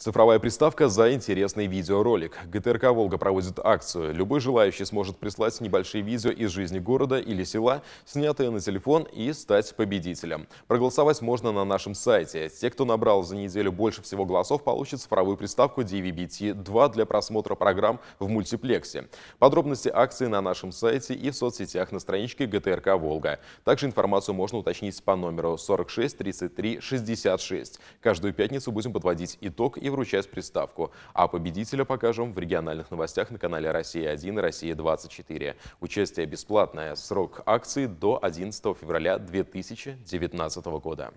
Цифровая приставка за интересный видеоролик. ГТРК «Волга» проводит акцию. Любой желающий сможет прислать небольшие видео из жизни города или села, снятые на телефон, и стать победителем. Проголосовать можно на нашем сайте. Те, кто набрал за неделю больше всего голосов, получат цифровую приставку DVB-T2 для просмотра программ в мультиплексе. Подробности акции на нашем сайте и в соцсетях на страничке ГТРК «Волга». Также информацию можно уточнить по номеру 46 33 66. Каждую пятницу будем подводить итог и вручать приставку. А победителя покажем в региональных новостях на канале «Россия-1» и «Россия-24». Участие бесплатное. Срок акции до 11 февраля 2019 года.